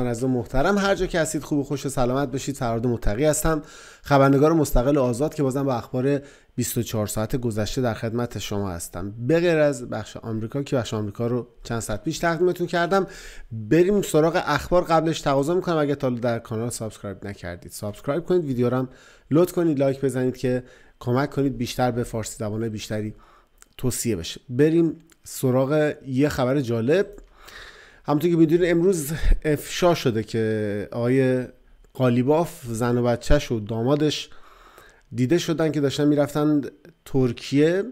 از محترم هر جا که هستید خوب و خوش و سلامت باشید فراد متقی هستم خبرنگار مستقل آزاد که بازم با اخبار 24 ساعت گذشته در خدمت شما هستم بغیر غیر از بخش آمریکا که بخش آمریکا رو چند ساعت پیش تقدیمتون کردم بریم سراغ اخبار قبلش تقاضا میکنم اگه تا در کانال سابسکرایب نکردید سابسکرایب کنید ویدیو رو هم کنید لایک بزنید که کمک کنید بیشتر به فارسی زبان بیشتری توصیه بشه بریم سراغ یه خبر جالب همونطور که میدونید امروز افشا شده که آقای قالیباف زن و بچهش و دامادش دیده شدن که داشتن میرفتن ترکیه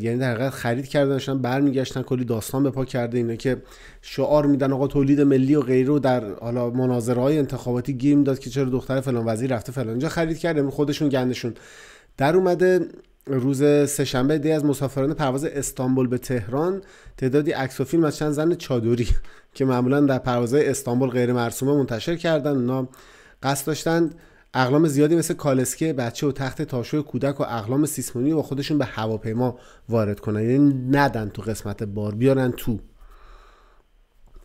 یعنی در حقیقت خرید کردن داشتن برمیگشتن کلی داستان به پا کرده اینه که شعار میدن آقا تولید ملی و غیره و در حالا مناظره های انتخاباتی گیر میداد که چرا دختر فلان وزیر رفته فلان اینجا خرید کرده خودشون گندشون در اومده روز سهشنبه دی از مسافران پرواز استانبول به تهران تعدادی عکس و فیلم از چند زن چادری که معمولا در پروازهای استانبول غیر مرسومه منتشر کردن اونا قصد داشتند اقلام زیادی مثل کالسکه بچه و تخت تاشو کودک و اقلام سیسمونی و خودشون به هواپیما وارد کنن یعنی ندن تو قسمت بار بیارن تو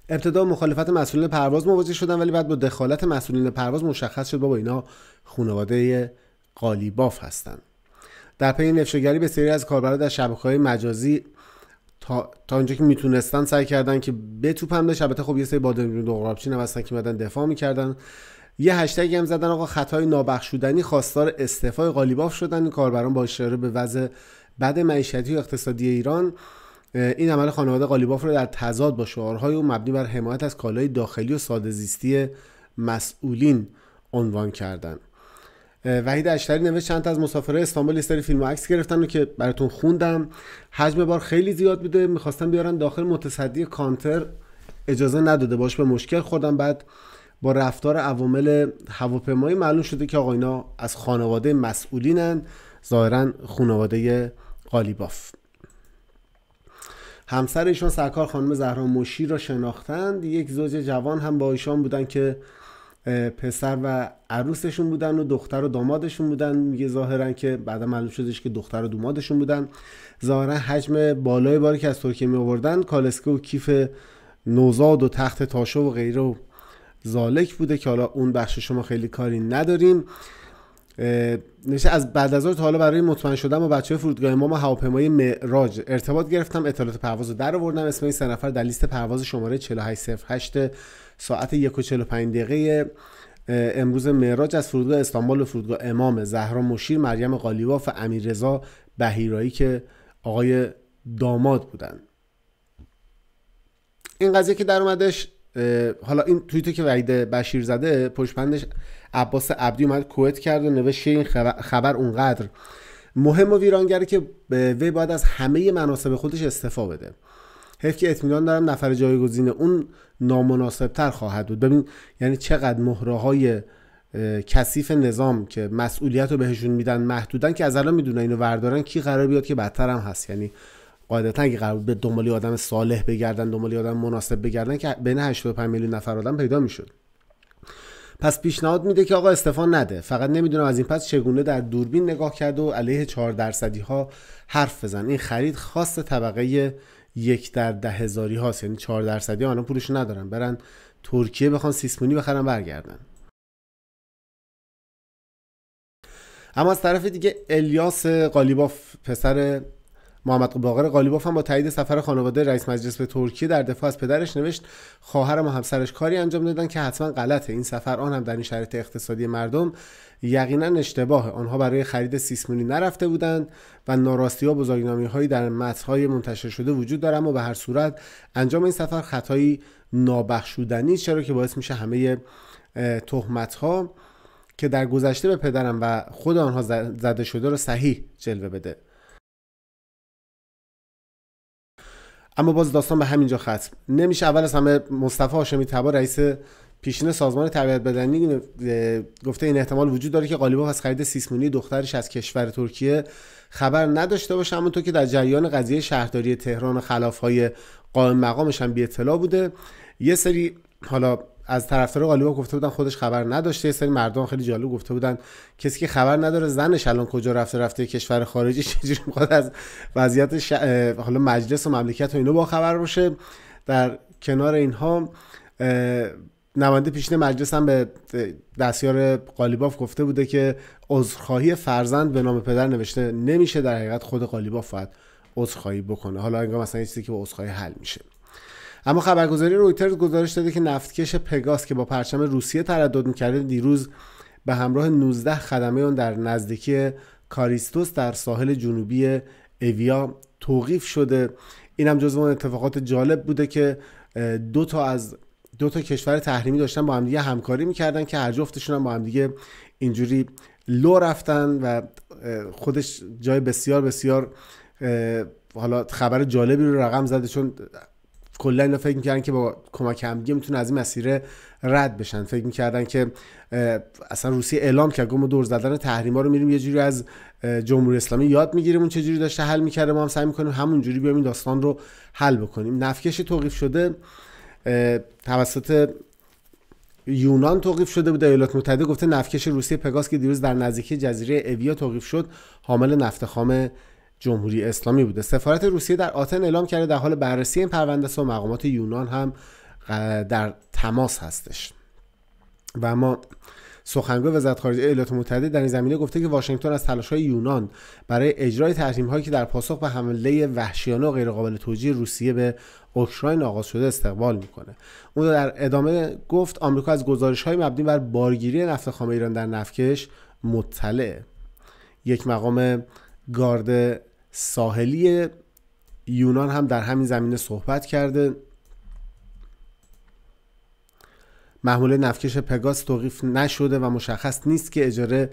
ابتدا مخالفت مسئولین پرواز مواجه شدن ولی بعد با دخالت مسئولین پرواز مشخص شد بابا اینا خانواده قالیباف هستند در پی نفشگری به سری از کاربرا در های مجازی تا, تا که میتونستن سعی کردن که توپم بشه البته خب یه سری رو دورابچین نوستن که مدن دفاع میکردن یه هشتگ هم زدن آقا خطای نابخشودنی خواستار استعفای قالیباف شدن کاربران با اشاره به وضع بد معیشتی و اقتصادی ایران این عمل خانواده قالیباف رو در تضاد با شعارهای او مبنی بر حمایت از کالای داخلی و سادهزیستی مسئولین عنوان کردند وحید اشتری نوشت چند از مسافرای استانبول سری فیلم عکس گرفتن رو که براتون خوندم حجم بار خیلی زیاد بوده میخواستم بیارن داخل متصدی کانتر اجازه نداده باش به مشکل خوردم بعد با رفتار عوامل هواپیمایی معلوم شده که آقا اینا از خانواده مسئولینن ظاهرا خانواده قالیباف همسر ایشان سرکار خانم زهرا مشیر را شناختند یک زوج جوان هم با ایشان بودند که پسر و عروسشون بودن و دختر و دامادشون بودن میگه ظاهرا که بعدا معلوم شدش که دختر و دامادشون بودن ظاهرا حجم بالای باری که از ترکیه می آوردن کالسکه و کیف نوزاد و تخت تاشو و غیره و زالک بوده که حالا اون بخش شما خیلی کاری نداریم نشه از بعد از تا حالا برای مطمئن شدن و بچه فرودگاه امام هواپیمای معراج ارتباط گرفتم اطلاعات پرواز رو در آوردم اسم این سه نفر در لیست پرواز شماره 4808 ساعت پنج دقیقه امروز معراج از فرودگاه استانبول به فرودگاه امام زهرا مشیر مریم قالیباف و امیررضا بهیرایی که آقای داماد بودن این قضیه که در اومدش حالا این توییتو که وعید بشیر زده پشپندش عباس عبدی اومد کوت کرد و نوشت این خبر اونقدر مهم و ویرانگره که وی باید از همه مناسب خودش استفا بده حیف که اطمینان دارم نفر جایگزین اون تر خواهد بود ببین یعنی چقدر مهره های کثیف نظام که مسئولیت رو بهشون میدن محدودن که از الان میدونن اینو وردارن کی قرار بیاد که بدتر هم هست یعنی قاعدتا اگه قرار به دنبال آدم صالح بگردن دنبال آدم مناسب بگردن که بین 85 میلیون نفر آدم پیدا میشد پس پیشنهاد میده که آقا استفان نده فقط نمیدونم از این پس چگونه در دوربین نگاه کرد و علیه 4 درصدی ها حرف بزن این خرید خاص طبقه یک در ده هزاری هاست یعنی چهار درصدی آنها پولش ندارن برن ترکیه بخوان سیسمونی بخرن برگردن اما از طرف دیگه الیاس قالیباف پسر محمد باقر قالیباف هم با تایید سفر خانواده رئیس مجلس به ترکیه در دفاع از پدرش نوشت خواهرم و همسرش کاری انجام دادن که حتما غلطه این سفر آن هم در این شرایط اقتصادی مردم یقینا اشتباهه آنها برای خرید سیسمونی نرفته بودند و ناراستی ها بزرگنامی هایی در متنهای منتشر شده وجود داره اما به هر صورت انجام این سفر خطایی نابخشودنی چرا که باعث میشه همه تهمت که در گذشته به پدرم و خود آنها زده شده را صحیح جلوه بده اما باز داستان به همینجا ختم نمیشه اول از همه مصطفی هاشمی تبا رئیس پیشین سازمان تربیت بدنی گفته این احتمال وجود داره که قالیباف از خرید سیسمونی دخترش از کشور ترکیه خبر نداشته باشه تو که در جریان قضیه شهرداری تهران و خلافهای قائم مقامش هم بی اطلاع بوده یه سری حالا از طرفدار قالیباف گفته بودن خودش خبر نداشته یه سری مردم خیلی جالب گفته بودن کسی که خبر نداره زنش الان کجا رفته رفته کشور خارجی چجوری میخواد از وضعیت حالا مجلس و مملکت و اینو با خبر باشه در کنار اینها نماینده پیشین مجلس هم به دستیار قالیباف گفته بوده که عذرخواهی فرزند به نام پدر نوشته نمیشه در حقیقت خود قالیباف باید عذرخواهی بکنه حالا انگار مثلا چیزی که با عذرخواهی حل میشه اما خبرگزاری رویترز گزارش داده که نفتکش پگاس که با پرچم روسیه تردد میکرده دیروز به همراه 19 خدمه اون در نزدیکی کاریستوس در ساحل جنوبی اویا توقیف شده این هم جزو اون اتفاقات جالب بوده که دو تا از دو تا کشور تحریمی داشتن با همدیگه همکاری میکردن که هر جفتشون هم با همدیگه اینجوری لو رفتن و خودش جای بسیار بسیار حالا خبر جالبی رو رقم زده چون کلا اینا فکر میکردن که با کمک همدیگه میتونن از این مسیر رد بشن فکر میکردن که اصلا روسیه اعلام کرد گفت ما دور زدن تحریما رو میریم یه جوری از جمهوری اسلامی یاد میگیریم اون چه جوری داشته حل میکرده ما هم سعی میکنیم همون جوری بیایم این داستان رو حل بکنیم نفکش توقیف شده توسط یونان توقیف شده بود ایالات متحده گفته نفکش روسیه پگاس که دیروز در نزدیکی جزیره اویا توقیف شد حامل نفت خام جمهوری اسلامی بوده سفارت روسیه در آتن اعلام کرده در حال بررسی این پرونده است و مقامات یونان هم در تماس هستش و اما سخنگوی وزارت خارجه ایالات متحده در این زمینه گفته که واشنگتن از تلاش‌های یونان برای اجرای تحریم‌هایی که در پاسخ به حمله وحشیانه و غیرقابل توجیه روسیه به اوکراین آغاز شده استقبال میکنه او در ادامه گفت آمریکا از گزارش‌های مبنی بر بارگیری نفت خام ایران در نفکش مطلع یک مقام گارد ساحلی یونان هم در همین زمینه صحبت کرده محموله نفکش پگاس توقیف نشده و مشخص نیست که اجاره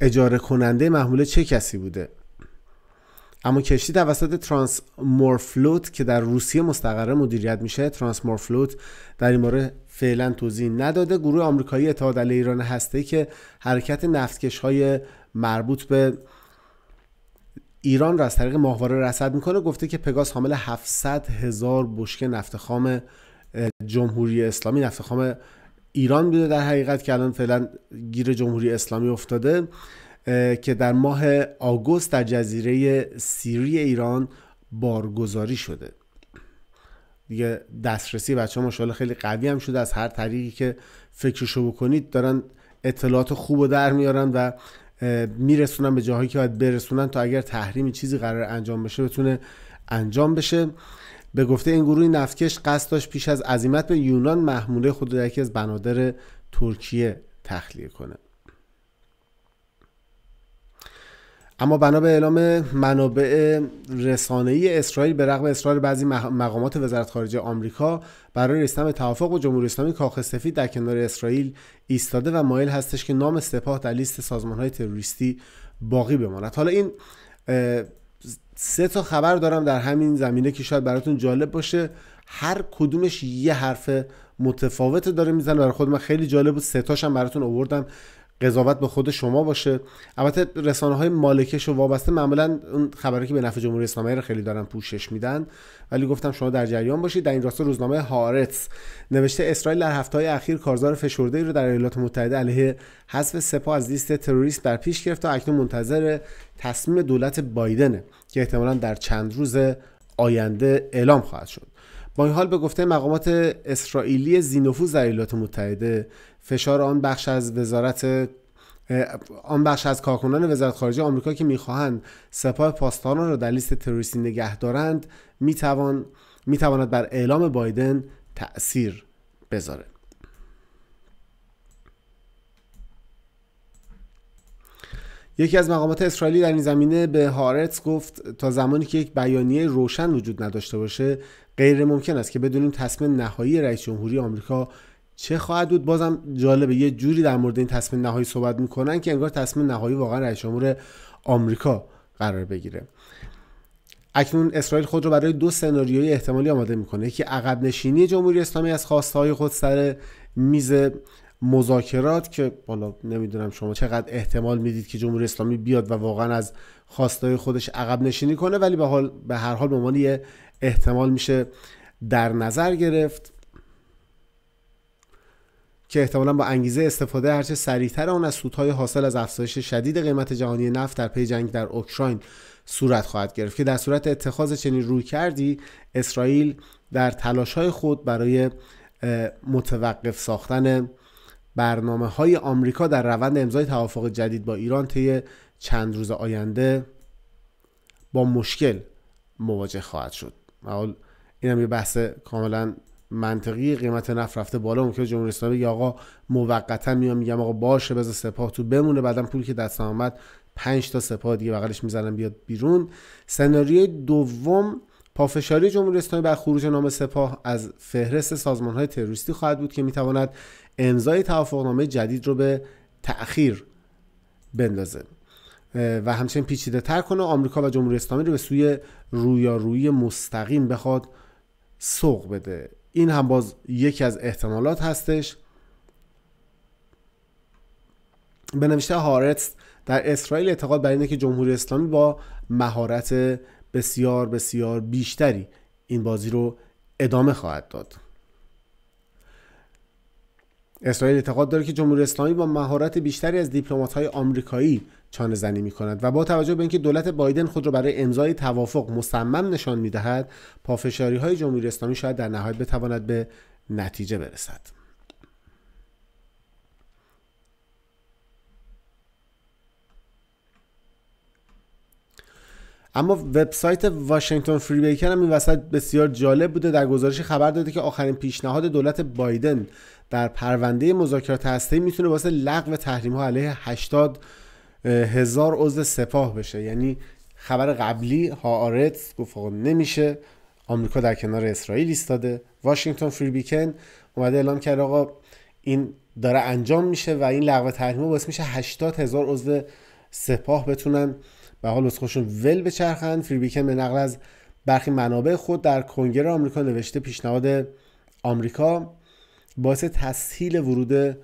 اجاره کننده محموله چه کسی بوده اما کشتی توسط ترانس مورفلوت که در روسیه مستقر مدیریت میشه ترانس مورفلوت در این باره فعلا توضیح نداده گروه آمریکایی اتحاد ایران هسته که حرکت نفتکش های مربوط به ایران را از طریق ماهواره رصد میکنه گفته که پگاس حامل 700 هزار بشکه نفت خام جمهوری اسلامی نفت خام ایران بوده در حقیقت که الان فعلا گیر جمهوری اسلامی افتاده که در ماه آگوست در جزیره سیری ایران بارگذاری شده دیگه دسترسی بچه ها ماشاءالله خیلی قوی هم شده از هر طریقی که فکرشو بکنید دارن اطلاعات خوب و در میارن و میرسونن به جاهایی که باید برسونن تا اگر تحریم چیزی قرار انجام بشه بتونه انجام بشه به گفته این گروه نفتکش قصد داشت پیش از عزیمت به یونان محموله خود را یکی از بنادر ترکیه تخلیه کنه اما بنا به اعلام منابع رسانه‌ای اسرائیل به رغم اصرار بعضی مقامات وزارت خارجه آمریکا برای رسیدن به توافق و جمهوری اسلامی کاخ سفید در کنار اسرائیل ایستاده و مایل هستش که نام سپاه در لیست سازمان‌های تروریستی باقی بماند حالا این سه تا خبر دارم در همین زمینه که شاید براتون جالب باشه هر کدومش یه حرف متفاوت داره میزنه برای خود من خیلی جالب بود سه تاشم براتون آوردم قضاوت به خود شما باشه البته رسانه های مالکش و وابسته معمولا اون خبری که به نفع جمهوری اسلامی رو خیلی دارن پوشش میدن ولی گفتم شما در جریان باشید در این راستا روزنامه هارتس نوشته اسرائیل در هفته های اخیر کارزار فشرده ای رو در ایالات متحده علیه حذف سپاه از لیست تروریست در پیش گرفت تا اکنون منتظر تصمیم دولت بایدنه که احتمالا در چند روز آینده اعلام خواهد شد با این حال به گفته مقامات اسرائیلی زینفوز در ایالات متحده فشار آن بخش از وزارت آن بخش از کارکنان وزارت خارجه آمریکا که میخواهند سپاه پاسداران را در لیست تروریستی نگه دارند میتوان میتواند بر اعلام بایدن تأثیر بذاره یکی از مقامات اسرائیلی در این زمینه به هارتس گفت تا زمانی که یک بیانیه روشن وجود نداشته باشه غیر ممکن است که بدونیم تصمیم نهایی رئیس جمهوری آمریکا چه خواهد بود بازم جالبه یه جوری در مورد این تصمیم نهایی صحبت میکنن که انگار تصمیم نهایی واقعا رئیس جمهور آمریکا قرار بگیره اکنون اسرائیل خود را برای دو سناریوی احتمالی آماده میکنه یکی عقب نشینی جمهوری اسلامی از خواسته های خود سر میز مذاکرات که حالا نمیدونم شما چقدر احتمال میدید که جمهوری اسلامی بیاد و واقعا از خواستای خودش عقب نشینی کنه ولی به حال به هر حال به عنوان احتمال میشه در نظر گرفت که احتمالا با انگیزه استفاده هرچه سریعتر آن از سودهای حاصل از افزایش شدید قیمت جهانی نفت در پی جنگ در اوکراین صورت خواهد گرفت که در صورت اتخاذ چنین روی کردی اسرائیل در تلاش های خود برای متوقف ساختن برنامه های آمریکا در روند امضای توافق جدید با ایران طی چند روز آینده با مشکل مواجه خواهد شد این هم یه بحث کاملا منطقی قیمت نفت رفته بالا ممکنه جمهوری اسلامی بگه آقا موقتا میام میگم آقا باشه بذار سپاه تو بمونه بعدا پول که دست آمد 5 تا سپاه دیگه بغلش میزنن بیاد بیرون سناریوی دوم پافشاری جمهوری اسلامی بر خروج نام سپاه از فهرست سازمان های تروریستی خواهد بود که میتواند امضای توافقنامه جدید رو به تأخیر بندازه و همچنین پیچیده تر کنه آمریکا و جمهوری اسلامی رو به سوی رویارویی مستقیم بخواد سوق بده این هم باز یکی از احتمالات هستش به نوشته هارتس در اسرائیل اعتقاد بر اینه که جمهوری اسلامی با مهارت بسیار بسیار بیشتری این بازی رو ادامه خواهد داد اسرائیل اعتقاد داره که جمهوری اسلامی با مهارت بیشتری از دیپلمات‌های آمریکایی چانه زنی می کند و با توجه به اینکه دولت بایدن خود را برای امضای توافق مصمم نشان میدهد دهد پافشاری های جمهوری اسلامی شاید در نهایت بتواند به نتیجه برسد اما وبسایت واشنگتن فری بیکر هم این وسط بسیار جالب بوده در گزارش خبر داده که آخرین پیشنهاد دولت بایدن در پرونده مذاکرات هسته‌ای میتونه واسه لغو تحریم ها علیه 80 هزار عضو سپاه بشه یعنی خبر قبلی هاارت گفت نمیشه آمریکا در کنار اسرائیل ایستاده واشنگتن فری اومده اعلام کرد آقا این داره انجام میشه و این لغو ها باعث میشه 80 هزار عضو سپاه بتونن به حال از ول بچرخن فری بیکن به نقل از برخی منابع خود در کنگره آمریکا نوشته پیشنهاد آمریکا باعث تسهیل ورود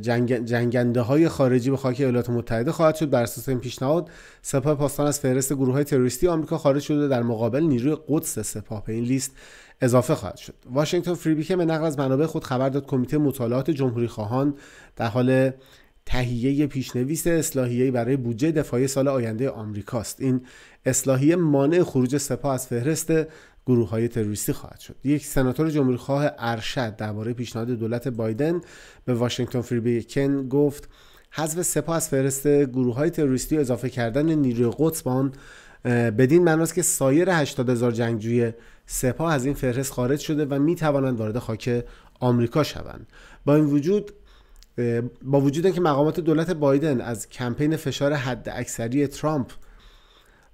جنگ... جنگنده های خارجی به خاک ایالات متحده خواهد شد بر اساس این پیشنهاد سپاه پاسداران از فهرست گروه های تروریستی آمریکا خارج شده در مقابل نیروی قدس سپاه به این لیست اضافه خواهد شد واشنگتن فریبیکه به نقل از منابع خود خبر داد کمیته مطالعات جمهوری خواهان در حال تهیه پیشنویس اصلاحیه برای بودجه دفاعی سال آینده آمریکاست این اصلاحیه مانع خروج سپاه از فهرست گروه های تروریستی خواهد شد یک سناتور جمهوری خواه ارشد درباره پیشنهاد دولت بایدن به واشنگتن فری کن گفت حذف سپاه از فهرست گروه های تروریستی و اضافه کردن نیروی قدس به آن بدین معناست که سایر 80 هزار جنگجوی سپاه از این فهرست خارج شده و می توانند وارد خاک آمریکا شوند با این وجود با وجود اینکه مقامات دولت بایدن از کمپین فشار حد ترامپ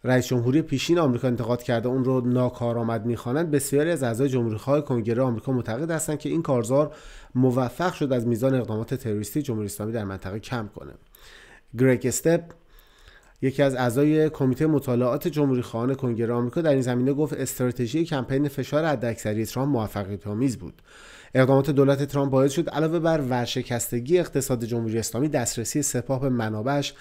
رئیس جمهوری پیشین آمریکا انتقاد کرده اون رو ناکارآمد میخوانند بسیاری از اعضای های کنگره آمریکا معتقد هستند که این کارزار موفق شد از میزان اقدامات تروریستی جمهوری اسلامی در منطقه کم کنه گریگ استپ یکی از اعضای کمیته مطالعات جمهوری خواهان کنگره آمریکا در این زمینه گفت استراتژی کمپین فشار حداکثری ترامپ موفقیت‌آمیز بود اقدامات دولت ترامپ باعث شد علاوه بر ورشکستگی اقتصاد جمهوری اسلامی دسترسی سپاه به منابعش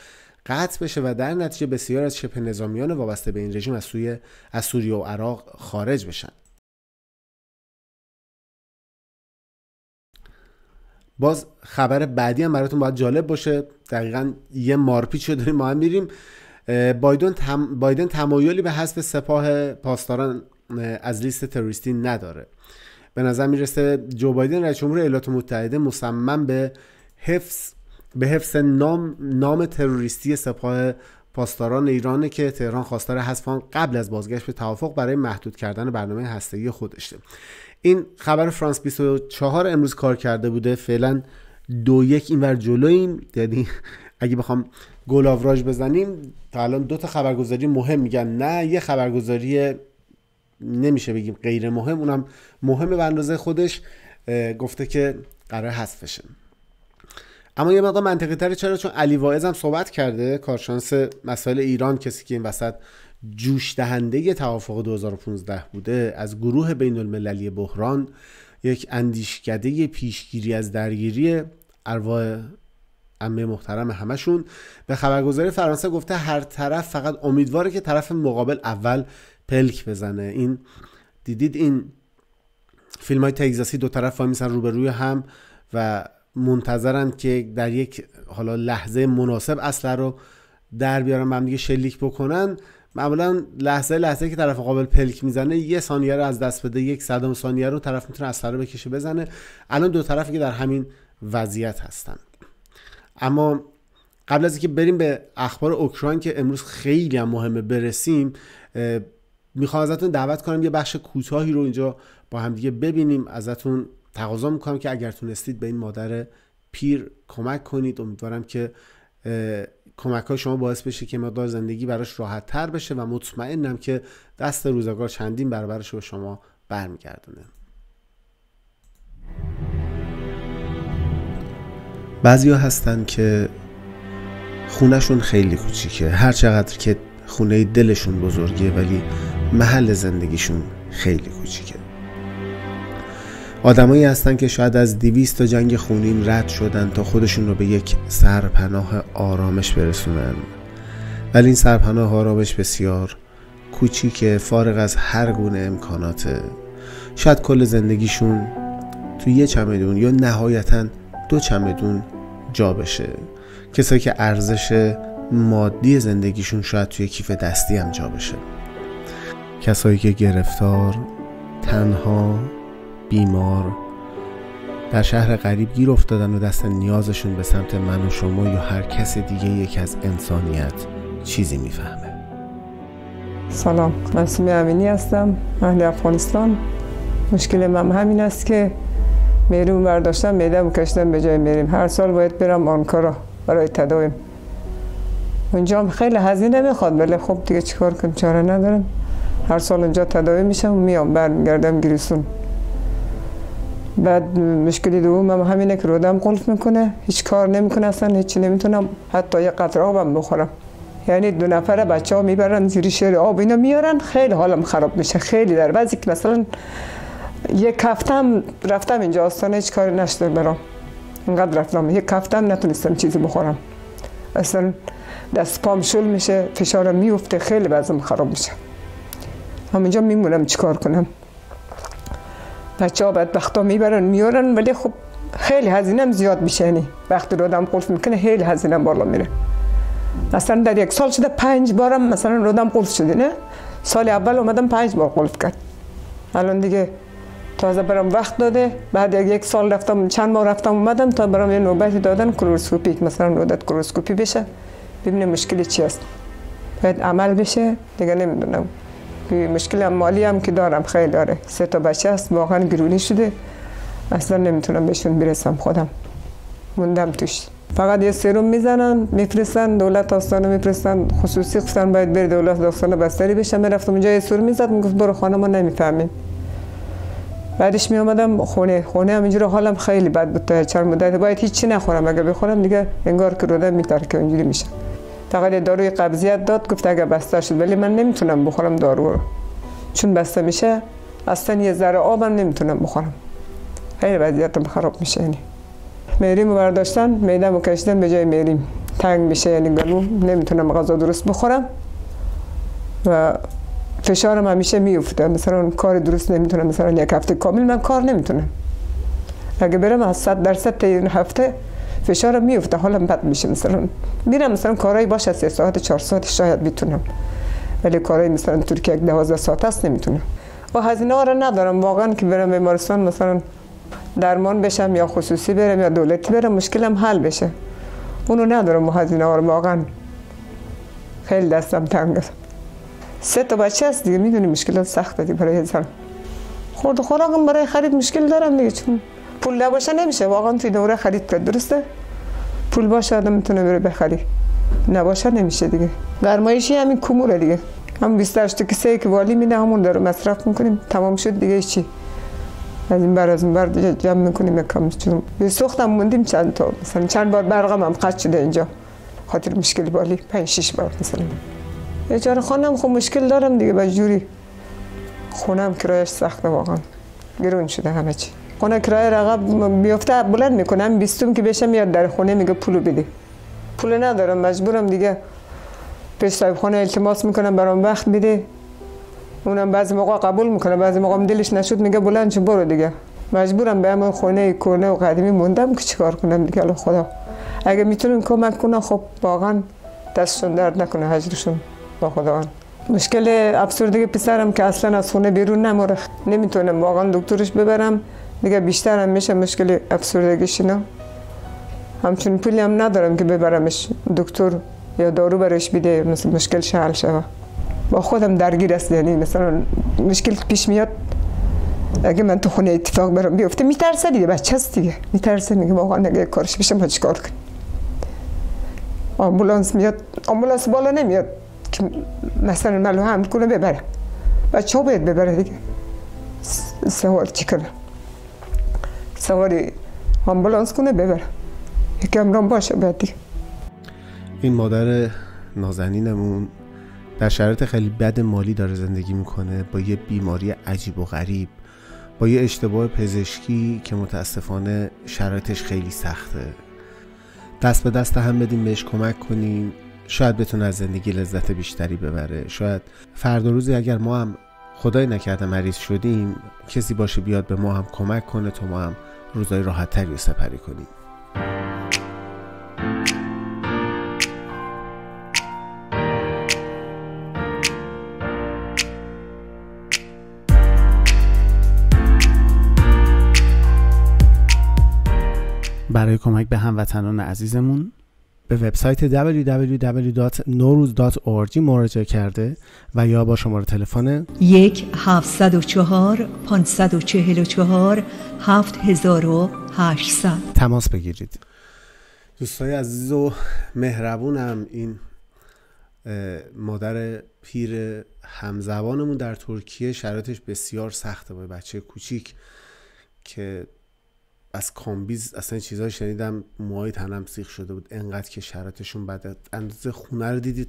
قطع بشه و در نتیجه بسیار از شبه نظامیان وابسته به این رژیم از سوی از سوریه و عراق خارج بشن باز خبر بعدی هم براتون باید جالب باشه دقیقا یه مارپیچ رو داریم ما هم میریم بایدن, تم... بایدن تمایلی به حذف سپاه پاسداران از لیست تروریستی نداره به نظر میرسه جو بایدن رئیس جمهور ایالات متحده مصمم به حفظ به حفظ نام, نام تروریستی سپاه پاسداران ایرانه که تهران خواستار حذف قبل از بازگشت به توافق برای محدود کردن برنامه هسته‌ای خودشه این خبر فرانس 24 امروز کار کرده بوده فعلا دو یک اینور جلویم یعنی اگه بخوام گل بزنیم تا الان دو تا خبرگزاری مهم میگن نه یه خبرگزاری نمیشه بگیم غیر مهم اونم مهمه به اندازه خودش گفته که قرار حذفشه اما یه مقدار منطقی تره چرا چون علی واعظ هم صحبت کرده کارشناس مسائل ایران کسی که این وسط جوش دهنده توافق 2015 بوده از گروه بین المللی بحران یک اندیشکده پیشگیری از درگیری ارواح امه محترم همشون به خبرگزاری فرانسه گفته هر طرف فقط امیدواره که طرف مقابل اول پلک بزنه این دیدید این فیلم های تگزاسی دو طرف وای میسن روبروی هم و منتظرم که در یک حالا لحظه مناسب اصلا رو در بیارم هم دیگه شلیک بکنن معمولا لحظه لحظه که طرف قابل پلک میزنه یه ثانیه رو از دست بده یک صدم ثانیه رو طرف میتونه اصلا رو بکشه بزنه الان دو طرفی که در همین وضعیت هستن اما قبل از اینکه بریم به اخبار اوکراین که امروز خیلی هم مهمه برسیم میخوام ازتون دعوت کنم یه بخش کوتاهی رو اینجا با همدیگه ببینیم ازتون تقاضا میکنم که اگر تونستید به این مادر پیر کمک کنید امیدوارم که کمک های شما باعث بشه که مقدار زندگی براش راحت تر بشه و مطمئنم که دست روزگار چندین برابرش به شما برمیگردونه ها هستن که خونهشون خیلی کوچیکه هر چقدر که خونه دلشون بزرگه ولی محل زندگیشون خیلی کوچیکه آدمایی هستن که شاید از دیویست تا جنگ خونین رد شدن تا خودشون رو به یک سرپناه آرامش برسونن ولی این سرپناه آرامش بسیار کوچیکه فارغ از هر گونه امکاناته شاید کل زندگیشون تو یه چمدون یا نهایتا دو چمدون جا بشه کسایی که ارزش مادی زندگیشون شاید توی کیف دستی هم جا بشه کسایی که گرفتار تنها بیمار در شهر غریب گیر افتادن و دست نیازشون به سمت من و شما یا هر کس دیگه یک از انسانیت چیزی میفهمه سلام من سومی امینی هستم اهل افغانستان مشکل من همین است که میرم برداشتم میدم کشتم به جای میریم هر سال باید برم آنکارا برای تداییم اونجا هم خیلی هزینه میخواد ولی خب دیگه چیکار کنم چاره ندارم هر سال اونجا تداوی میشم میام برمیگردم گریسون بعد مشکلی دوم هم همینه که رودم قلف میکنه هیچ کار نمیکنه اصلا هیچی نمیتونم حتی یه قطره آبم بخورم یعنی دو نفر بچه ها میبرن زیر شیر آب اینا میارن خیلی حالم خراب میشه خیلی در بعضی که مثلا یک کفتم رفتم اینجا آستانه هیچ کاری نشده برام اینقدر رفتم یک کفتم نتونستم چیزی بخورم اصلا دست پام شل میشه فشارم میفته خیلی بعضم خراب میشه همینجا میمونم چیکار کنم بچه ها بدبخت ها میبرن میارن ولی خب خیلی هزینه زیاد میشه یعنی وقتی رودم قلف میکنه خیلی هزینه بالا میره مثلا در یک سال شده پنج بارم مثلا رودم قلف شده نه سال اول اومدم پنج بار قلف کرد الان دیگه تازه برام وقت داده بعد یک سال رفتم چند بار رفتم اومدم تا برام یه نوبتی دادن کلوروسکوپی مثلا نودت کلوروسکوپی بشه ببینه مشکلی چی هست باید عمل بشه دیگه نمیدونم مشکل مالی هم که دارم خیلی داره سه تا بچه هست واقعا گرونی شده اصلا نمیتونم بهشون برسم خودم موندم توش فقط یه سرم میزنن میفرستن دولت آستانه میفرستن خصوصی خصوصا باید بره دولت آستانه بستری بشم رفتم اونجا یه سر میزد میگفت برو خانه ما نمیفهمیم بعدش می اومدم خونه خونه هم اینجوری حالم خیلی بد بود تا چند مدت باید هیچی نخورم اگه بخورم دیگه انگار که رودم میترکه اینجوری میشه تقل داروی قبضیت داد گفت اگه بسته شد ولی من نمیتونم بخورم دارو رو چون بسته میشه اصلا یه ذره آبم نمیتونم بخورم خیلی وضعیتم خراب میشه یعنی میریم رو برداشتن میدم و کشتن به جای میریم تنگ میشه یعنی گلو نمیتونم غذا درست بخورم و فشارم همیشه میفته مثلا کار درست نمیتونم مثلا یک هفته کامل من کار نمیتونم اگه برم از صد درصد تا این هفته فشارم میفته حالا بد میشه مثلا میرم مثلا کارای باشه سه ساعت چهار ساعت شاید بتونم ولی کارای مثلا ترکیه یک دوازده ساعت است نمیتونم و هزینه رو ندارم واقعا که برم بیمارستان مثلا درمان بشم یا خصوصی برم یا دولتی برم مشکلم حل بشه اونو ندارم و هزینه رو واقعا خیلی دستم تنگ است سه تا بچه دیگه میدونی مشکلات سخت دی برای هزار خورد خوراکم برای خرید مشکل دارم دیگه چون پول نباشه نمیشه واقعا توی دوره خرید کرد درسته پول باشه آدم میتونه بره بخری نباشه نمیشه دیگه گرمایشی همین کموره دیگه هم 28 کیسه که والی میده همون داره مصرف میکنیم تمام شد دیگه چی از این بر از این بر جمع میکنیم یکم چون به هم موندیم چند تا مثلا چند بار برقم هم قطع شده اینجا خاطر مشکل بالی پنج 6 بار مثلا اجاره خانم خب مشکل دارم دیگه بجوری جوری خونم کرایش سخته واقعا گرون شده همه چی خونه کرایه رقب میفته بلند میکنم بیستم که بشه میاد در خونه میگه پولو بده پول ندارم مجبورم دیگه پیش صاحب خانه التماس میکنم برام وقت بده اونم بعضی موقع قبول میکنه بعضی موقع دلش نشد میگه بلند چه برو دیگه مجبورم به همون خونه کنه و قدیمی موندم که چیکار کنم دیگه الله خدا اگه میتونم کمک کنه خب واقعا دستشون درد نکنه حجرشون با خدا مشکل افسردگی پسرم که اصلا از خونه بیرون نمره نمیتونم واقعا دکترش ببرم دیگه بیشتر هم میشه مشکل افسردگیش نه همچون پولی هم ندارم که ببرمش دکتر یا دارو برش بده مثل مشکل حل شوه با خودم درگیر است یعنی مثلا مشکل پیش میاد اگه من تو خونه اتفاق برم بیفته میترسه دیگه بچه هست دیگه میترسه میگه واقعا اگه کارش بشه ما چیکار کنیم آمبولانس میاد آمبولانس بالا نمیاد که مثلا ملو هم کنه ببره بچه ها باید ببره دیگه سوال چی سواری آمبولانس کنه ببره یکی امران باشه بعدی این مادر نازنینمون در شرایط خیلی بد مالی داره زندگی میکنه با یه بیماری عجیب و غریب با یه اشتباه پزشکی که متاسفانه شرایطش خیلی سخته دست به دست هم بدیم بهش کمک کنیم شاید بتونه از زندگی لذت بیشتری ببره شاید فردا روزی اگر ما هم خدای نکرده مریض شدیم کسی باشه بیاد به ما هم کمک کنه تو ما هم روزهای راحت تری سپری کنید برای کمک به هموطنان عزیزمون به وبسایت www.noruz.org مراجعه کرده و یا با شماره تلفن 1 544 7800 تماس بگیرید. دوستای عزیز و مهربونم این مادر پیر همزبانمون در ترکیه شرایطش بسیار سخته با بچه کوچیک که از کامبیز اصلا چیزا شنیدم موهای تنم سیخ شده بود انقدر که شرایطشون بده اندازه خونه رو دیدید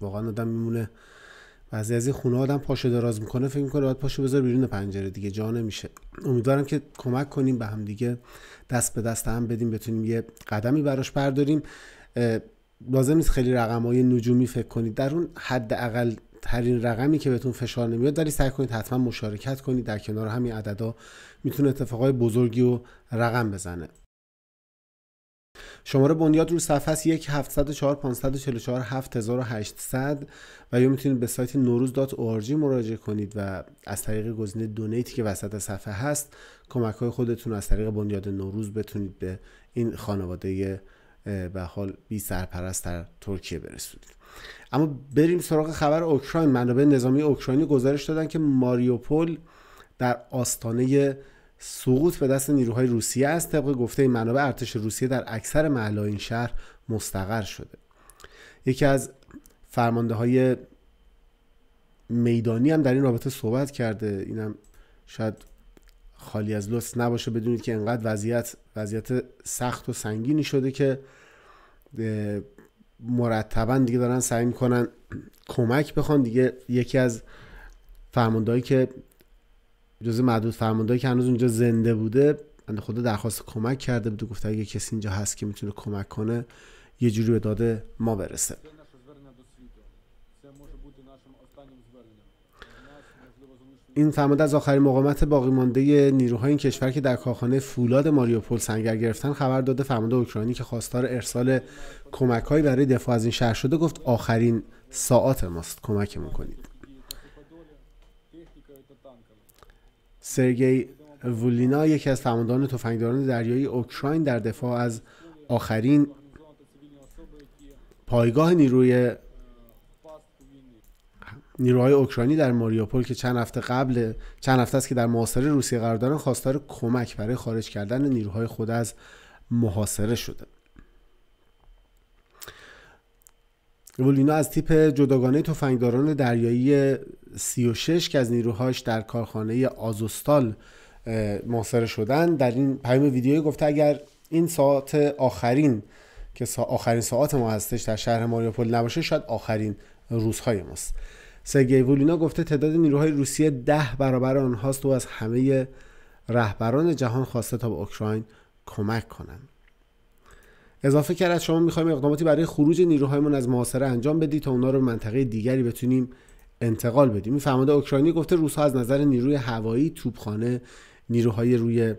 واقعا آدم میمونه بعضی از این خونه آدم پاشو دراز میکنه فکر میکنه باید پاشو بذار بیرون پنجره دیگه جا نمیشه امیدوارم که کمک کنیم به هم دیگه دست به دست هم بدیم بتونیم یه قدمی براش برداریم لازم نیست خیلی رقم های نجومی فکر کنید در اون حد اقل ترین رقمی که بهتون فشار نمیاد داری سعی کنید حتما مشارکت کنید در کنار همین عددا میتونه اتفاقای بزرگی رو رقم بزنه شماره بنیاد رو صفحه است 1704 544 7800 و یا میتونید به سایت نوروز.org مراجعه کنید و از طریق گزینه دونیتی که وسط صفحه هست کمک های خودتون از طریق بنیاد نوروز بتونید به این خانواده به حال بی سرپرست در ترکیه برسونید اما بریم سراغ خبر اوکراین منابع نظامی اوکراینی گزارش دادن که ماریوپول در آستانه سقوط به دست نیروهای روسیه است طبق گفته منابع ارتش روسیه در اکثر محله این شهر مستقر شده یکی از فرمانده های میدانی هم در این رابطه صحبت کرده اینم شاید خالی از لطف نباشه بدونید که انقدر وضعیت وضعیت سخت و سنگینی شده که مرتبا دیگه دارن سعی میکنن کمک بخوان دیگه یکی از فرماندهایی که جزء معدود فرماندهایی که هنوز اونجا زنده بوده بنده خدا درخواست کمک کرده بود گفته اگه کسی اینجا هست که میتونه کمک کنه یه جوری به داده ما برسه این فرمانده از آخرین مقامت باقی مانده نیروهای این کشور که در کارخانه فولاد ماریوپول سنگر گرفتن خبر داده فرمانده اوکراینی که خواستار ارسال کمکهایی برای دفاع از این شهر شده گفت آخرین ساعت ماست کمک کنید سرگی وولینا یکی از فرماندهان تفنگداران دریایی اوکراین در دفاع از آخرین پایگاه نیروی نیروهای اوکراینی در ماریوپل که چند هفته قبل چند هفته است که در محاصره روسیه قرار دارن خواستار کمک برای خارج کردن نیروهای خود از محاصره شده ولینا از تیپ جداگانه تفنگداران دریایی 36 که از نیروهاش در کارخانه آزوستال محاصره شدن در این پیام ویدیویی گفته اگر این ساعت آخرین که آخرین ساعت ما هستش در شهر ماریوپل نباشه شاید آخرین روزهای ماست سرگی ولینا گفته تعداد نیروهای روسیه ده برابر آنهاست و از همه رهبران جهان خواسته تا به اوکراین کمک کنند اضافه کرد شما میخوایم اقداماتی برای خروج نیروهایمون از محاصره انجام بدی تا اونا رو به منطقه دیگری بتونیم انتقال بدیم این فرمانده اوکراینی گفته روسها از نظر نیروی هوایی توپخانه نیروهای روی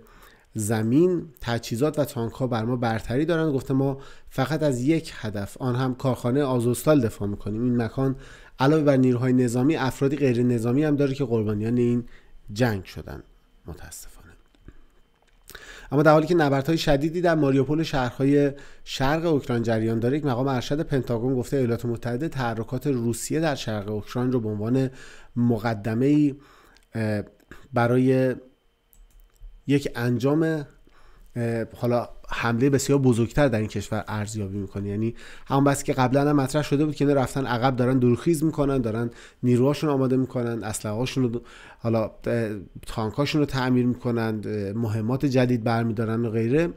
زمین تجهیزات و تانک ها بر ما برتری دارند گفته ما فقط از یک هدف آن هم کارخانه آزوستال دفاع میکنیم این مکان علاوه بر نیروهای نظامی افرادی غیر نظامی هم داره که قربانیان این جنگ شدن متاسفانه اما در حالی که نبردهای شدیدی در ماریوپول شهرهای شرق اوکراین جریان داره یک مقام ارشد پنتاگون گفته ایالات متحده تحرکات روسیه در شرق اوکراین رو به عنوان مقدمه برای یک انجام حالا حمله بسیار بزرگتر در این کشور ارزیابی میکنه یعنی همون بس که قبلا هم مطرح شده بود که اینا رفتن عقب دارن دورخیز میکنن دارن نیروهاشون آماده میکنن اسلحه‌هاشون رو حالا تانکاشون رو تعمیر میکنن مهمات جدید برمیدارن و غیره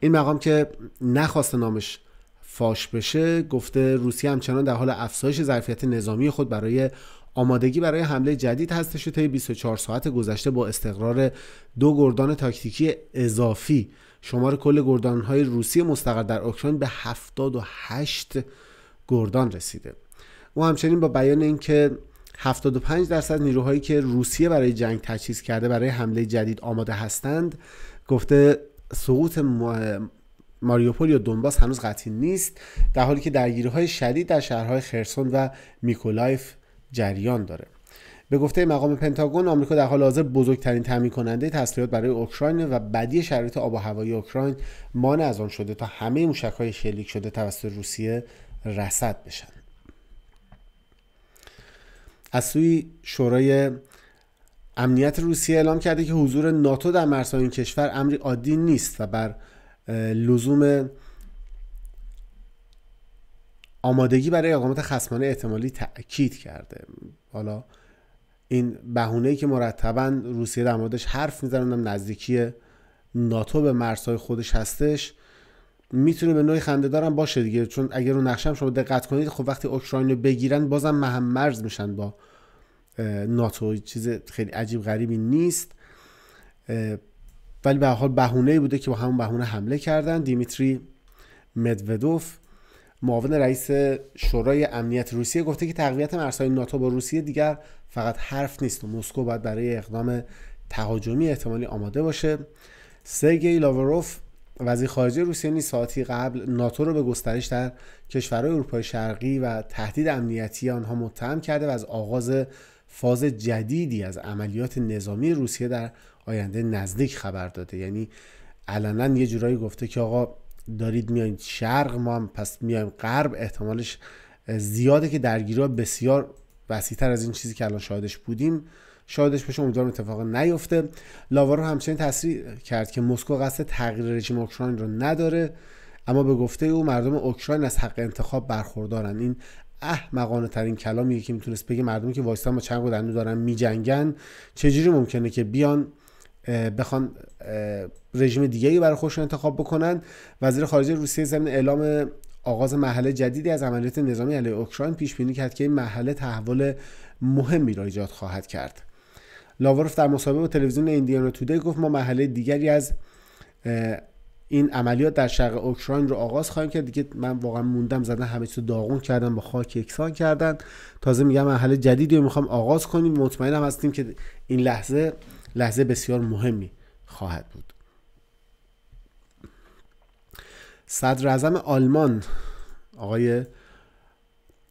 این مقام که نخواست نامش فاش بشه گفته روسیه همچنان در حال افزایش ظرفیت نظامی خود برای آمادگی برای حمله جدید هستش و طی 24 ساعت گذشته با استقرار دو گردان تاکتیکی اضافی شمار کل گردانهای روسی مستقر در اوکراین به 78 گردان رسیده او همچنین با بیان اینکه 75 درصد نیروهایی که روسیه برای جنگ تجهیز کرده برای حمله جدید آماده هستند گفته سقوط ماریوپول یا دنباس هنوز قطعی نیست در حالی که درگیری های شدید در شهرهای خرسون و میکولایف جریان داره به گفته مقام پنتاگون آمریکا در حال حاضر بزرگترین تامین کننده تسلیحات برای اوکراین و بدی شرایط آب و هوایی اوکراین مانع از آن شده تا همه های شلیک شده توسط روسیه رصد بشن از سوی شورای امنیت روسیه اعلام کرده که حضور ناتو در مرزهای این کشور امری عادی نیست و بر لزوم آمادگی برای اقامت خصمانه احتمالی تاکید کرده حالا این بهونه که مرتبا روسیه در موردش حرف میزنن نزدیکی ناتو به مرزهای خودش هستش میتونه به نوعی خنده دارم باشه دیگه چون اگر رو نقشه شما دقت کنید خب وقتی اوکراین رو بگیرن بازم مهم مرز میشن با ناتو چیز خیلی عجیب غریبی نیست ولی به حال بهونه بوده که با همون بهونه حمله کردن دیمیتری مدودوف معاون رئیس شورای امنیت روسیه گفته که تقویت مرزهای ناتو با روسیه دیگر فقط حرف نیست و مسکو باید برای اقدام تهاجمی احتمالی آماده باشه سرگی لاوروف وزیر خارجه روسیه نیز ساعتی قبل ناتو رو به گسترش در کشورهای اروپای شرقی و تهدید امنیتی آنها متهم کرده و از آغاز فاز جدیدی از عملیات نظامی روسیه در آینده نزدیک خبر داده یعنی علنا یه جورایی گفته که آقا دارید میایید شرق ما هم پس میایم غرب احتمالش زیاده که درگیری ها بسیار وسیعتر از این چیزی که الان شاهدش بودیم شاهدش بشه امیدوارم اتفاق نیفته لاوارو همچنین تصریح کرد که مسکو قصد تغییر رژیم اوکراین رو نداره اما به گفته او مردم اوکراین از حق انتخاب برخوردارن این احمقانه ترین کلامیه که میتونست بگه مردمی که وایستان با چنگ و دندو دارن میجنگن چجوری ممکنه که بیان بخوان رژیم دیگری برای خودشون انتخاب بکنن وزیر خارجه روسیه زمین اعلام آغاز محله جدیدی از عملیات نظامی علیه اوکراین پیش بینی کرد که این محله تحول مهمی را ایجاد خواهد کرد لاوروف در مصاحبه با تلویزیون ایندیانا تودی گفت ما محله دیگری از این عملیات در شرق اوکراین رو آغاز خواهیم کرد دیگه من واقعا موندم زدن همه چیز داغون کردن با خاک یکسان کردن تازه میگم محله جدیدی رو میخوام آغاز کنیم مطمئنم هستیم که این لحظه لحظه بسیار مهمی خواهد بود صدر اعظم آلمان آقای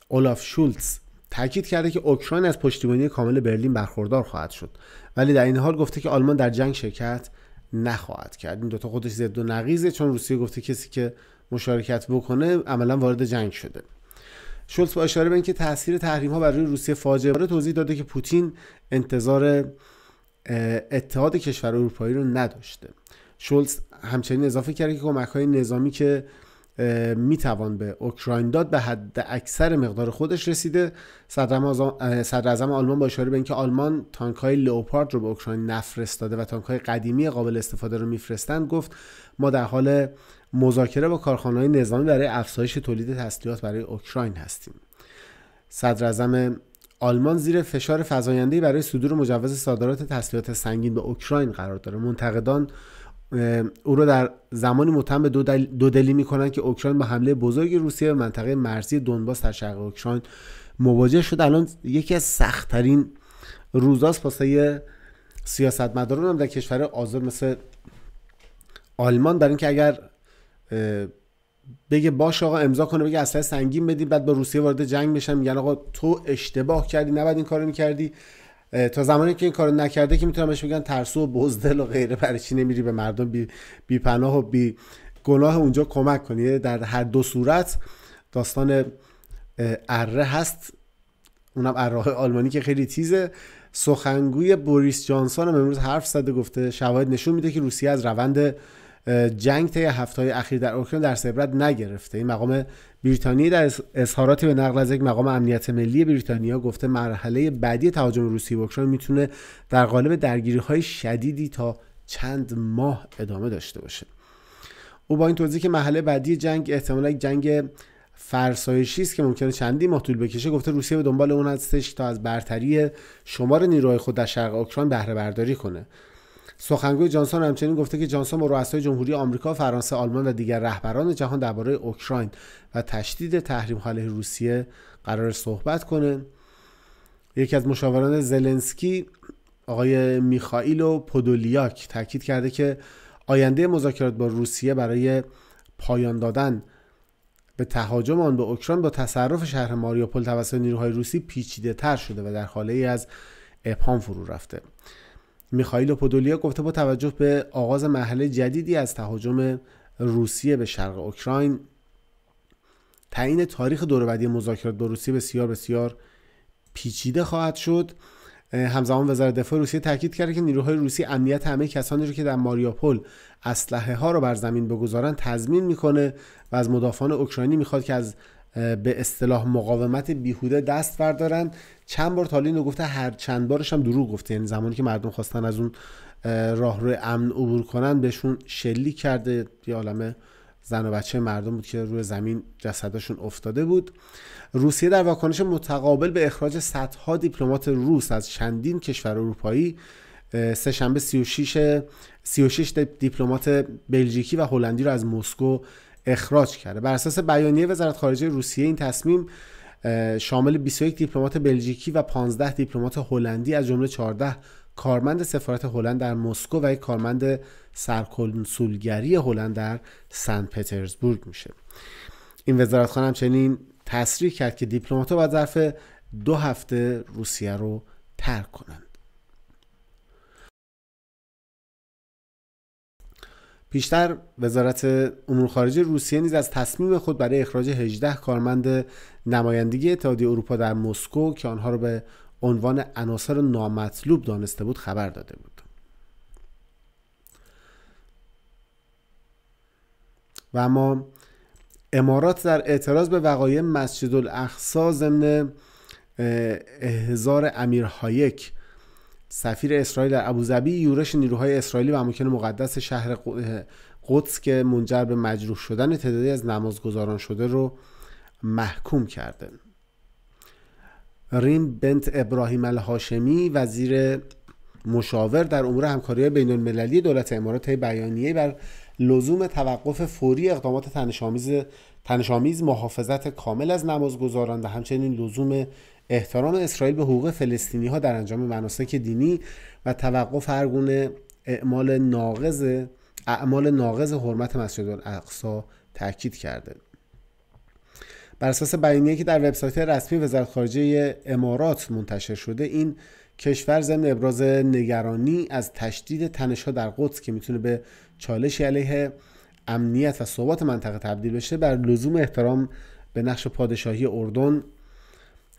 اولاف شولتز تاکید کرده که اوکراین از پشتیبانی کامل برلین برخوردار خواهد شد ولی در این حال گفته که آلمان در جنگ شرکت نخواهد کرد این دوتا خودش زد و نقیزه چون روسیه گفته کسی که مشارکت بکنه عملا وارد جنگ شده شولتز با اشاره به اینکه تاثیر تحریم ها بر روی روسیه فاجعه توضیح داده که پوتین انتظار اتحاد کشور اروپایی رو نداشته شولز همچنین اضافه کرد که کمک های نظامی که میتوان به اوکراین داد به حد اکثر مقدار خودش رسیده صدر اعظم آلمان با اشاره به اینکه آلمان تانک های لئوپارد رو به اوکراین نفرستاده و تانک های قدیمی قابل استفاده رو میفرستند گفت ما در حال مذاکره با کارخانه های نظامی برای افزایش تولید تسلیحات برای اوکراین هستیم صدر آلمان زیر فشار فزاینده‌ای برای صدور مجوز صادرات تسلیحات سنگین به اوکراین قرار داره منتقدان او را در زمانی متهم به دو دلی میکنند که اوکراین با حمله بزرگ روسیه به منطقه مرزی دونباس در شرق اوکراین مواجه شد الان یکی از سختترین روزاست واسه سیاستمداران هم در کشور آزاد مثل آلمان در اینکه اگر بگه باش آقا امضا کنه بگه اصلا سنگین بدی بعد با روسیه وارد جنگ بشن میگن آقا تو اشتباه کردی نباید این کارو میکردی تا زمانی که این کارو نکرده که میتونم بهش بگن ترسو و بزدل و غیره برای چی نمیری به مردم بی, پناه و بی گناه اونجا کمک کنی یعنی در هر دو صورت داستان اره هست اونم اره آلمانی که خیلی تیزه سخنگوی بوریس جانسون هم امروز حرف زده گفته شواهد نشون میده که روسیه از روند جنگ طی های اخیر در اوکراین در سبرت نگرفته این مقام بریتانیا در اظهاراتی به نقل از یک مقام امنیت ملی بریتانیا گفته مرحله بعدی تهاجم روسیه به اوکراین میتونه در قالب های شدیدی تا چند ماه ادامه داشته باشه او با این توضیح که محله بعدی جنگ احتمالا جنگ فرسایشی است که ممکنه چندی ماه طول بکشه گفته روسیه به دنبال اون هستش تا از برتری شمار نیروهای خود در شرق اوکراین بهره برداری کنه سخنگوی جانسون همچنین گفته که جانسون با رؤسای جمهوری آمریکا، فرانسه، آلمان و دیگر رهبران جهان درباره اوکراین و تشدید تحریم علیه روسیه قرار صحبت کنه. یکی از مشاوران زلنسکی آقای میخائیل پودولیاک تاکید کرده که آینده مذاکرات با روسیه برای پایان دادن به تهاجم آن به اوکراین با تصرف شهر ماریوپل توسط نیروهای روسی پیچیده تر شده و در حاله ای از ابهام فرو رفته میخائیل پودولیا گفته با توجه به آغاز مرحله جدیدی از تهاجم روسیه به شرق اوکراین تعیین تاریخ بعدی مذاکرات با روسیه بسیار بسیار پیچیده خواهد شد همزمان وزارت دفاع روسیه تاکید کرده که نیروهای روسی امنیت همه کسانی رو که در ماریاپول اسلحه ها را بر زمین بگذارن تضمین میکنه و از مدافعان اوکراینی میخواد که از به اصطلاح مقاومت بیهوده دست بردارن چند بار تالین گفته هر چند بارش هم دروغ گفته یعنی زمانی که مردم خواستن از اون راه روی امن عبور کنن بهشون شلی کرده یه عالم زن و بچه مردم بود که روی زمین جسدشون افتاده بود روسیه در واکنش متقابل به اخراج صدها دیپلمات روس از چندین کشور اروپایی سه شنبه 36 36 دیپلمات بلژیکی و هلندی را از مسکو اخراج کرده بر اساس بیانیه وزارت خارجه روسیه این تصمیم شامل 21 دیپلمات بلژیکی و 15 دیپلمات هلندی از جمله 14 کارمند سفارت هلند در مسکو و یک کارمند سرکنسولگری هلند در سن پترزبورگ میشه این وزارت وزارتخانه همچنین تصریح کرد که دیپلمات‌ها باید ظرف دو هفته روسیه رو ترک کنند پیشتر وزارت امور خارجه روسیه نیز از تصمیم خود برای اخراج 18 کارمند نمایندگی اتحادیه اروپا در مسکو که آنها را به عنوان عناصر نامطلوب دانسته بود خبر داده بود و اما امارات در اعتراض به وقایع مسجد الاقصا ضمن احزار امیر هایک سفیر اسرائیل در ابوظبی یورش نیروهای اسرائیلی و اماکن مقدس شهر قدس که منجر به مجروح شدن تعدادی از نمازگزاران شده رو محکوم کرده ریم بنت ابراهیم الهاشمی وزیر مشاور در امور همکاری بین المللی دولت امارات بیانیه بر لزوم توقف فوری اقدامات تنشامیز, تنشامیز محافظت کامل از نمازگزاران و همچنین لزوم احترام اسرائیل به حقوق فلسطینی ها در انجام مناسک دینی و توقف هر گونه اعمال ناقض اعمال ناقض حرمت مسجد الاقصی تاکید کرده بر اساس بیانیه‌ای که در وبسایت رسمی وزارت خارجه امارات منتشر شده این کشور ضمن ابراز نگرانی از تشدید تنش‌ها در قدس که میتونه به چالش علیه امنیت و ثبات منطقه تبدیل بشه بر لزوم احترام به نقش پادشاهی اردن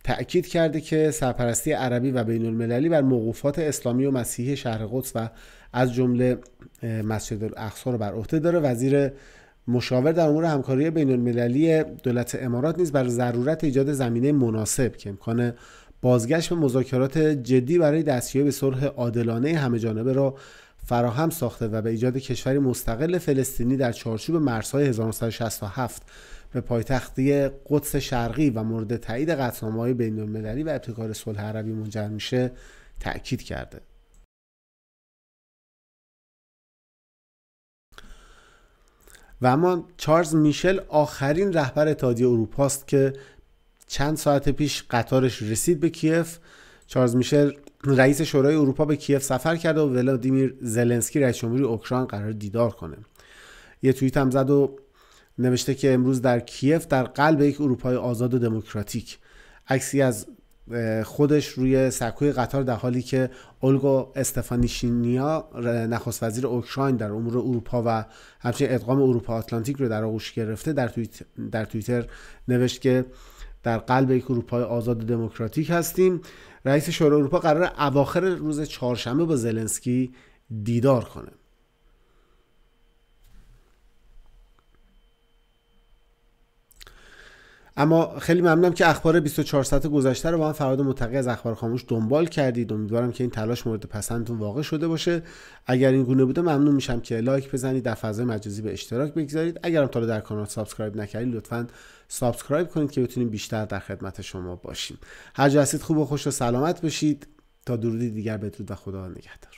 تأکید کرده که سرپرستی عربی و بین المللی بر موقوفات اسلامی و مسیحی شهر قدس و از جمله مسجد الاقصی رو بر عهده داره وزیر مشاور در امور همکاری بین المللی دولت امارات نیز بر ضرورت ایجاد زمینه مناسب که امکان بازگشت به مذاکرات جدی برای دستیابی به صلح عادلانه همه جانبه را فراهم ساخته و به ایجاد کشوری مستقل فلسطینی در چارچوب مرزهای 1967 به پایتختی قدس شرقی و مورد تایید قطعنامه های بین و ابتکار صلح عربی منجر میشه تاکید کرده و اما چارلز میشل آخرین رهبر اتحادیه اروپا است که چند ساعت پیش قطارش رسید به کیف چارلز میشل رئیس شورای اروپا به کیف سفر کرده و ولادیمیر زلنسکی رئیس جمهوری اوکراین قرار دیدار کنه یه توییت هم زد و نوشته که امروز در کیف در قلب یک اروپای آزاد و دموکراتیک عکسی از خودش روی سکوی قطار در حالی که اولگو استفانیشینیا نخست وزیر اوکراین در امور اروپا و همچنین ادغام اروپا آتلانتیک رو در آغوش گرفته در, تویت، در توییتر نوشت که در قلب یک اروپای آزاد و دموکراتیک هستیم رئیس شورای اروپا قرار اواخر روز چهارشنبه با زلنسکی دیدار کنه اما خیلی ممنونم که اخبار 24 ساعت گذشته رو با هم فراد متقی از اخبار خاموش دنبال کردید امیدوارم که این تلاش مورد پسندتون واقع شده باشه اگر این گونه بوده ممنون میشم که لایک بزنید در فضای مجازی به اشتراک بگذارید اگرم تا در کانال سابسکرایب نکردید لطفا سابسکرایب کنید که بتونیم بیشتر در خدمت شما باشیم هر هستید خوب و خوش و سلامت باشید تا درودی دیگر بدرود و خدا نگهدار